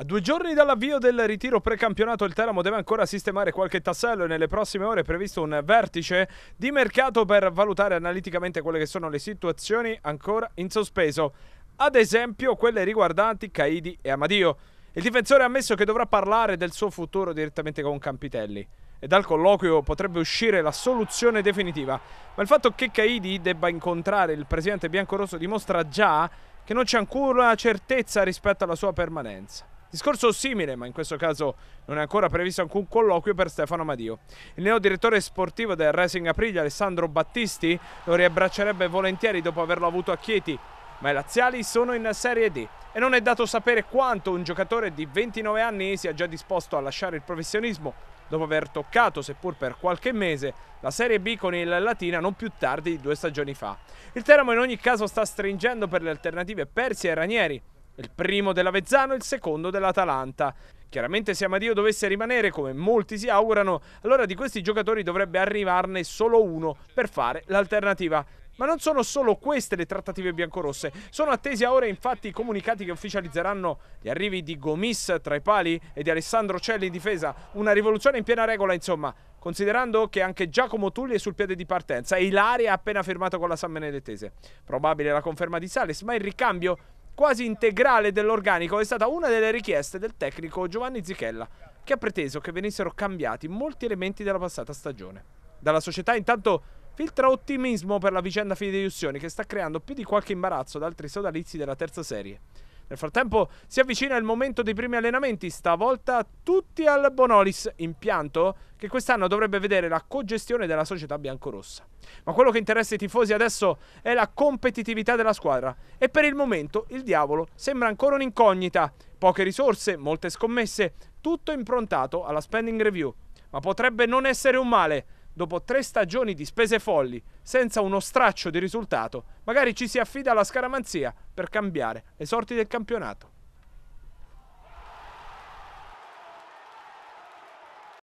A due giorni dall'avvio del ritiro precampionato il Teramo deve ancora sistemare qualche tassello e nelle prossime ore è previsto un vertice di mercato per valutare analiticamente quelle che sono le situazioni ancora in sospeso, ad esempio quelle riguardanti Caidi e Amadio. Il difensore ha ammesso che dovrà parlare del suo futuro direttamente con Campitelli e dal colloquio potrebbe uscire la soluzione definitiva, ma il fatto che Caidi debba incontrare il presidente biancorosso dimostra già che non c'è ancora certezza rispetto alla sua permanenza. Discorso simile, ma in questo caso non è ancora previsto alcun colloquio per Stefano Amadio. Il neo direttore sportivo del Racing Aprilia, Alessandro Battisti, lo riabbraccerebbe volentieri dopo averlo avuto a Chieti, ma i laziali sono in Serie D e non è dato sapere quanto un giocatore di 29 anni sia già disposto a lasciare il professionismo dopo aver toccato, seppur per qualche mese, la Serie B con il Latina non più tardi di due stagioni fa. Il Teramo in ogni caso sta stringendo per le alternative Persi e Ranieri, il primo dell'Avezzano e il secondo dell'Atalanta. Chiaramente se Amadio dovesse rimanere, come molti si augurano, allora di questi giocatori dovrebbe arrivarne solo uno per fare l'alternativa. Ma non sono solo queste le trattative biancorosse. Sono attesi ora infatti i comunicati che ufficializzeranno gli arrivi di Gomis tra i pali e di Alessandro Celli in difesa. Una rivoluzione in piena regola, insomma, considerando che anche Giacomo Tulli è sul piede di partenza e Ilaria ha appena firmato con la San Benedettese. Probabile la conferma di Sales, ma il ricambio quasi integrale dell'organico è stata una delle richieste del tecnico Giovanni Zichella, che ha preteso che venissero cambiati molti elementi della passata stagione. Dalla società intanto filtra ottimismo per la vicenda Fideiussioni che sta creando più di qualche imbarazzo ad altri sodalizi della terza serie. Nel frattempo si avvicina il momento dei primi allenamenti, stavolta tutti al Bonolis, impianto che quest'anno dovrebbe vedere la cogestione della società biancorossa. Ma quello che interessa i tifosi adesso è la competitività della squadra e per il momento il diavolo sembra ancora un'incognita. Poche risorse, molte scommesse, tutto improntato alla spending review. Ma potrebbe non essere un male dopo tre stagioni di spese folli, senza uno straccio di risultato, magari ci si affida alla scaramanzia per cambiare le sorti del campionato.